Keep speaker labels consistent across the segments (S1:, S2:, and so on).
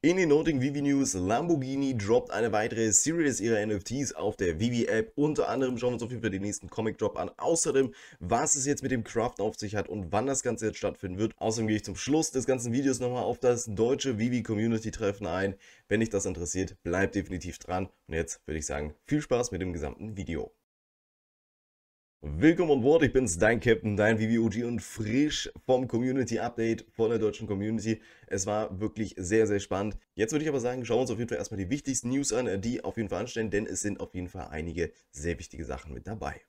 S1: In den Noting Vivi News, Lamborghini droppt eine weitere Series ihrer NFTs auf der Vivi App. Unter anderem schauen wir uns auf jeden Fall den nächsten Comic Drop an. Außerdem, was es jetzt mit dem Craft auf sich hat und wann das Ganze jetzt stattfinden wird. Außerdem gehe ich zum Schluss des ganzen Videos nochmal auf das deutsche Vivi Community Treffen ein. Wenn dich das interessiert, bleib definitiv dran. Und jetzt würde ich sagen, viel Spaß mit dem gesamten Video. Willkommen und Wort, ich bin's, dein Captain, dein VVOG und frisch vom Community Update von der deutschen Community. Es war wirklich sehr, sehr spannend. Jetzt würde ich aber sagen, schauen wir uns auf jeden Fall erstmal die wichtigsten News an, äh, die auf jeden Fall anstehen, denn es sind auf jeden Fall einige sehr wichtige Sachen mit dabei.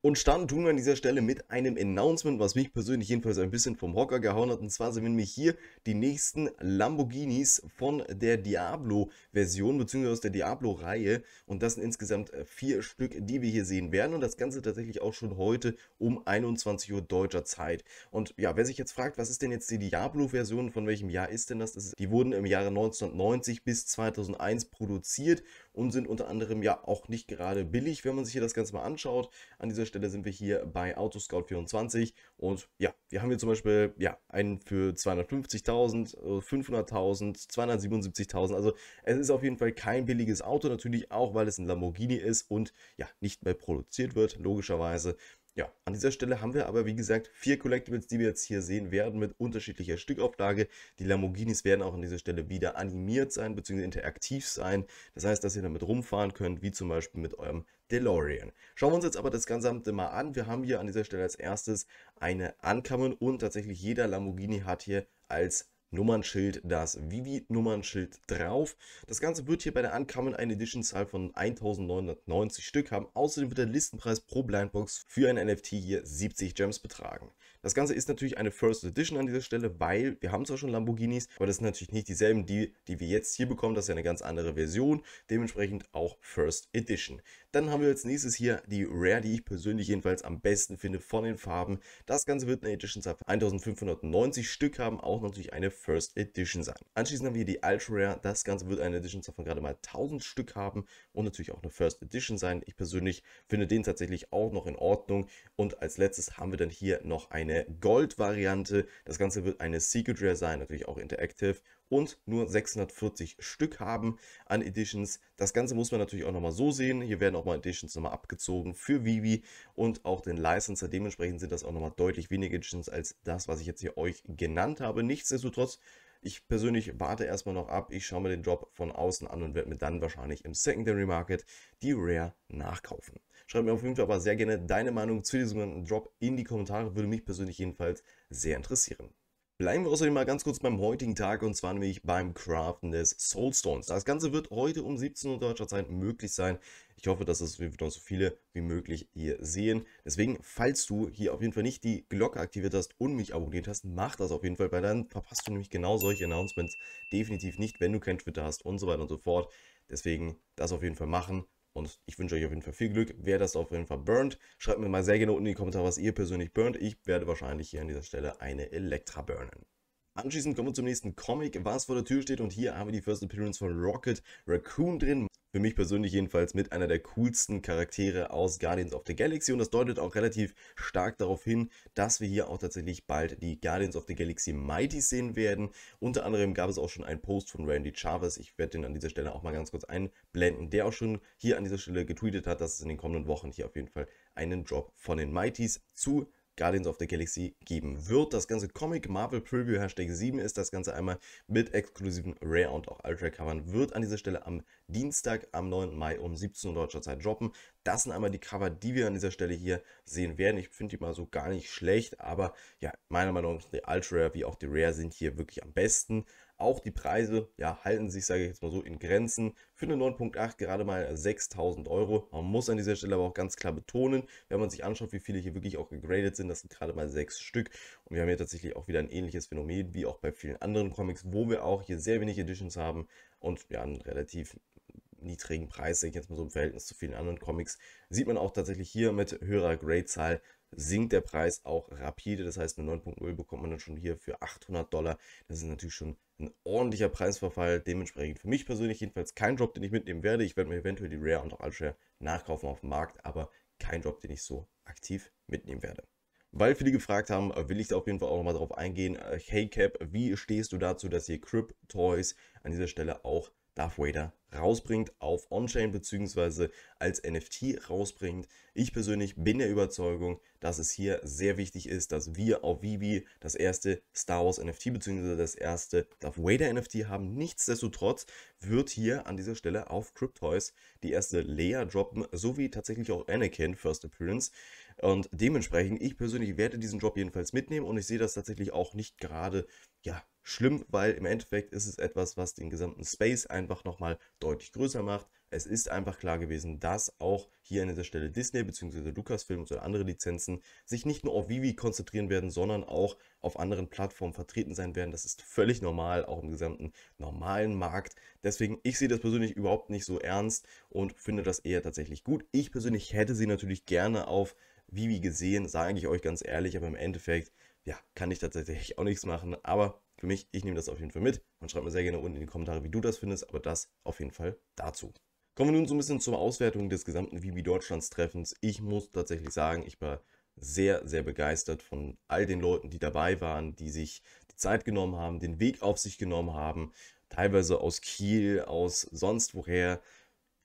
S1: Und starten tun wir an dieser Stelle mit einem Announcement, was mich persönlich jedenfalls ein bisschen vom Hocker gehauen hat. Und zwar sind nämlich hier die nächsten Lamborghinis von der Diablo-Version bzw. der Diablo-Reihe. Und das sind insgesamt äh, vier Stück, die wir hier sehen werden. Und das Ganze tatsächlich auch schon heute um 21 Uhr deutscher Zeit. Und ja, wer sich jetzt fragt, was ist denn jetzt die Diablo-Version, von welchem Jahr ist denn das? das ist, die wurden im Jahre 1990 bis 2001 produziert und sind unter anderem ja auch nicht gerade billig, wenn man sich hier das Ganze mal anschaut. An dieser Stelle sind wir hier bei Autoscout24 und ja, wir haben hier zum Beispiel ja, einen für 250.000, 500.000, 277.000. Also es ist auf jeden Fall kein billiges Auto, natürlich auch, weil es ein Lamborghini ist und ja, nicht mehr produziert wird, logischerweise. Ja, an dieser Stelle haben wir aber wie gesagt vier Collectibles, die wir jetzt hier sehen werden mit unterschiedlicher Stückauflage. Die Lamborghinis werden auch an dieser Stelle wieder animiert sein bzw. interaktiv sein. Das heißt, dass ihr damit rumfahren könnt, wie zum Beispiel mit eurem DeLorean. Schauen wir uns jetzt aber das Ganze mal an. Wir haben hier an dieser Stelle als erstes eine Ankamen und tatsächlich jeder Lamborghini hat hier als Nummernschild, das Vivi-Nummernschild drauf. Das Ganze wird hier bei der Uncommon eine Edition-Zahl von 1990 Stück haben. Außerdem wird der Listenpreis pro Blindbox für ein NFT hier 70 Gems betragen. Das Ganze ist natürlich eine First Edition an dieser Stelle, weil wir haben zwar schon Lamborghinis, aber das sind natürlich nicht dieselben, die, die wir jetzt hier bekommen. Das ist ja eine ganz andere Version, dementsprechend auch First Edition. Dann haben wir als nächstes hier die Rare, die ich persönlich jedenfalls am besten finde von den Farben. Das Ganze wird eine Edition sein, 1590 Stück haben, auch natürlich eine First Edition sein. Anschließend haben wir die Ultra Rare, das Ganze wird eine Edition von gerade mal 1000 Stück haben und natürlich auch eine First Edition sein. Ich persönlich finde den tatsächlich auch noch in Ordnung und als letztes haben wir dann hier noch eine Gold-Variante. Das Ganze wird eine Secret Rare sein, natürlich auch Interactive und nur 640 Stück haben an Editions. Das Ganze muss man natürlich auch nochmal so sehen. Hier werden auch mal Editions nochmal abgezogen für Vivi und auch den Licenser. Dementsprechend sind das auch nochmal deutlich weniger Editions als das, was ich jetzt hier euch genannt habe. Nichtsdestotrotz ich persönlich warte erstmal noch ab. Ich schaue mir den Drop von außen an und werde mir dann wahrscheinlich im Secondary Market die Rare nachkaufen. Schreib mir auf jeden Fall aber sehr gerne deine Meinung zu diesem Drop in die Kommentare. Würde mich persönlich jedenfalls sehr interessieren. Bleiben wir außerdem mal ganz kurz beim heutigen Tag und zwar nämlich beim Craften des Soulstones. Das Ganze wird heute um 17 Uhr deutscher Zeit möglich sein. Ich hoffe, dass es wieder so viele wie möglich hier sehen. Deswegen, falls du hier auf jeden Fall nicht die Glocke aktiviert hast und mich abonniert hast, mach das auf jeden Fall, weil dann verpasst du nämlich genau solche Announcements definitiv nicht, wenn du kein Twitter hast und so weiter und so fort. Deswegen das auf jeden Fall machen und ich wünsche euch auf jeden Fall viel Glück. Wer das auf jeden Fall burnt, schreibt mir mal sehr gerne unten in die Kommentare, was ihr persönlich burnt. Ich werde wahrscheinlich hier an dieser Stelle eine Elektra burnen. Anschließend kommen wir zum nächsten Comic, was vor der Tür steht und hier haben wir die First Appearance von Rocket Raccoon drin für mich persönlich jedenfalls mit einer der coolsten Charaktere aus Guardians of the Galaxy und das deutet auch relativ stark darauf hin, dass wir hier auch tatsächlich bald die Guardians of the Galaxy Mighty sehen werden. Unter anderem gab es auch schon einen Post von Randy Chavez, ich werde den an dieser Stelle auch mal ganz kurz einblenden, der auch schon hier an dieser Stelle getweetet hat, dass es in den kommenden Wochen hier auf jeden Fall einen Drop von den Mighties zu Guardians of the Galaxy geben wird. Das ganze Comic Marvel Preview Hashtag 7 ist das Ganze einmal mit exklusiven Rare und auch Ultra Covern. Wird an dieser Stelle am Dienstag, am 9. Mai um 17 Uhr deutscher Zeit droppen. Das sind einmal die Cover, die wir an dieser Stelle hier sehen werden. Ich finde die mal so gar nicht schlecht, aber ja, meiner Meinung nach, die Ultra wie auch die Rare sind hier wirklich am besten. Auch die Preise ja, halten sich, sage ich jetzt mal so, in Grenzen. Für eine 9.8 gerade mal 6.000 Euro. Man muss an dieser Stelle aber auch ganz klar betonen, wenn man sich anschaut, wie viele hier wirklich auch gegradet sind, das sind gerade mal sechs Stück. Und wir haben hier tatsächlich auch wieder ein ähnliches Phänomen wie auch bei vielen anderen Comics, wo wir auch hier sehr wenig Editions haben und ja, einen relativ niedrigen Preis, sage ich jetzt mal so im Verhältnis zu vielen anderen Comics, sieht man auch tatsächlich hier mit höherer Gradezahl sinkt der Preis auch rapide. Das heißt, eine 9.0 bekommt man dann schon hier für 800 Dollar. Das ist natürlich schon ein ordentlicher Preisverfall. Dementsprechend für mich persönlich jedenfalls kein Job, den ich mitnehmen werde. Ich werde mir eventuell die Rare und auch Alshare nachkaufen auf dem Markt, aber kein Job, den ich so aktiv mitnehmen werde. Weil viele gefragt haben, äh, will ich da auf jeden Fall auch nochmal drauf eingehen. Äh, hey Cap, wie stehst du dazu, dass hier Crypt Toys an dieser Stelle auch Darth Vader rausbringt auf On-Chain bzw. als NFT rausbringt. Ich persönlich bin der Überzeugung, dass es hier sehr wichtig ist, dass wir auf Vivi das erste Star Wars NFT bzw. das erste Darth Vader NFT haben. Nichtsdestotrotz wird hier an dieser Stelle auf Cryptoys die erste Leia droppen, sowie tatsächlich auch Anakin First Appearance. Und dementsprechend, ich persönlich werde diesen Drop jedenfalls mitnehmen und ich sehe das tatsächlich auch nicht gerade, ja, schlimm, weil im Endeffekt ist es etwas, was den gesamten Space einfach nochmal deutlich größer macht. Es ist einfach klar gewesen, dass auch hier an dieser Stelle Disney bzw. Lucasfilm oder andere Lizenzen sich nicht nur auf Vivi konzentrieren werden, sondern auch auf anderen Plattformen vertreten sein werden. Das ist völlig normal, auch im gesamten normalen Markt. Deswegen, ich sehe das persönlich überhaupt nicht so ernst und finde das eher tatsächlich gut. Ich persönlich hätte sie natürlich gerne auf Vivi gesehen, sage ich euch ganz ehrlich, aber im Endeffekt, ja, kann ich tatsächlich auch nichts machen. Aber für mich, ich nehme das auf jeden Fall mit und schreibt mir sehr gerne unten in die Kommentare, wie du das findest, aber das auf jeden Fall dazu. Kommen wir nun so ein bisschen zur Auswertung des gesamten Vibi Deutschlands Treffens. Ich muss tatsächlich sagen, ich war sehr, sehr begeistert von all den Leuten, die dabei waren, die sich die Zeit genommen haben, den Weg auf sich genommen haben, teilweise aus Kiel, aus sonst woher,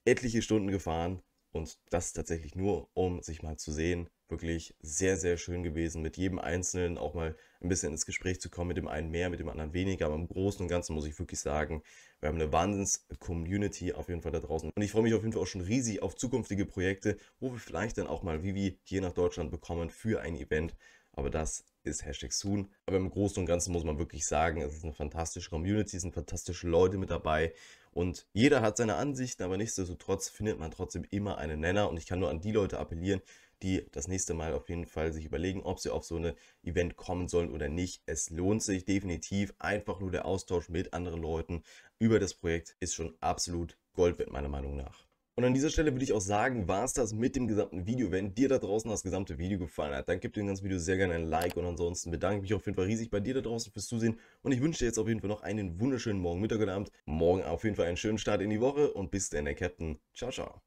S1: etliche Stunden gefahren und das tatsächlich nur, um sich mal zu sehen, wirklich sehr, sehr schön gewesen, mit jedem Einzelnen auch mal ein bisschen ins Gespräch zu kommen, mit dem einen mehr, mit dem anderen weniger. Aber im Großen und Ganzen muss ich wirklich sagen, wir haben eine Wahnsinns-Community auf jeden Fall da draußen. Und ich freue mich auf jeden Fall auch schon riesig auf zukünftige Projekte, wo wir vielleicht dann auch mal Vivi hier nach Deutschland bekommen für ein Event. Aber das ist Hashtag Soon. Aber im Großen und Ganzen muss man wirklich sagen, es ist eine fantastische Community, es sind fantastische Leute mit dabei und jeder hat seine Ansichten, aber nichtsdestotrotz findet man trotzdem immer einen Nenner und ich kann nur an die Leute appellieren, die das nächste Mal auf jeden Fall sich überlegen, ob sie auf so ein Event kommen sollen oder nicht. Es lohnt sich definitiv. Einfach nur der Austausch mit anderen Leuten über das Projekt ist schon absolut Gold wert, meiner Meinung nach. Und an dieser Stelle würde ich auch sagen, war es das mit dem gesamten Video. Wenn dir da draußen das gesamte Video gefallen hat, dann gib dem ganzen Video sehr gerne ein Like und ansonsten bedanke ich mich auf jeden Fall riesig bei dir da draußen fürs Zusehen und ich wünsche dir jetzt auf jeden Fall noch einen wunderschönen Morgen, Mittag oder Abend. Morgen auf jeden Fall einen schönen Start in die Woche und bis dann, der Captain. Ciao, ciao.